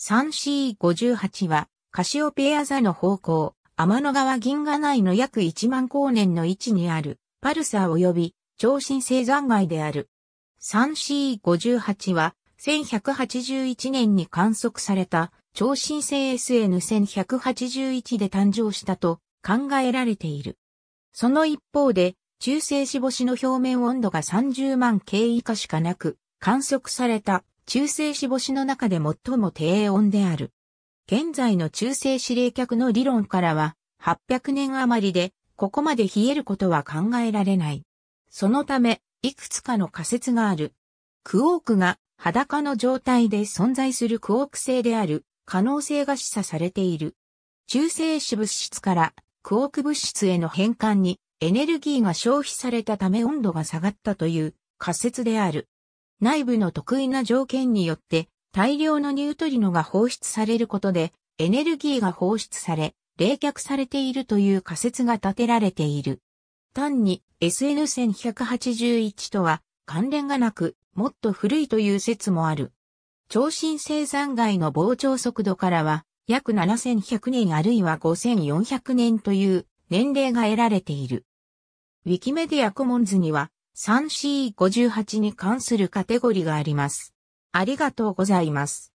3C58 は、カシオペア座の方向、天の川銀河内の約1万光年の位置にある、パルサー及び、超新星残骸である。3C58 は、1181年に観測された、超新星 SN1181 で誕生したと考えられている。その一方で、中性子星の表面温度が30万 K 以下しかなく、観測された中性子星の中で最も低温である。現在の中性子冷却の理論からは、800年余りで、ここまで冷えることは考えられない。そのため、いくつかの仮説がある。クォークが裸の状態で存在するクォーク性である可能性が示唆されている。中性子物質からクォーク物質への変換にエネルギーが消費されたため温度が下がったという仮説である。内部の得意な条件によって大量のニュートリノが放出されることでエネルギーが放出され冷却されているという仮説が立てられている。単に SN1181 とは関連がなくもっと古いという説もある。超新星残骸の膨張速度からは約7100年あるいは5400年という年齢が得られている。ウィキメディアコモンズには 3C58 に関するカテゴリがあります。ありがとうございます。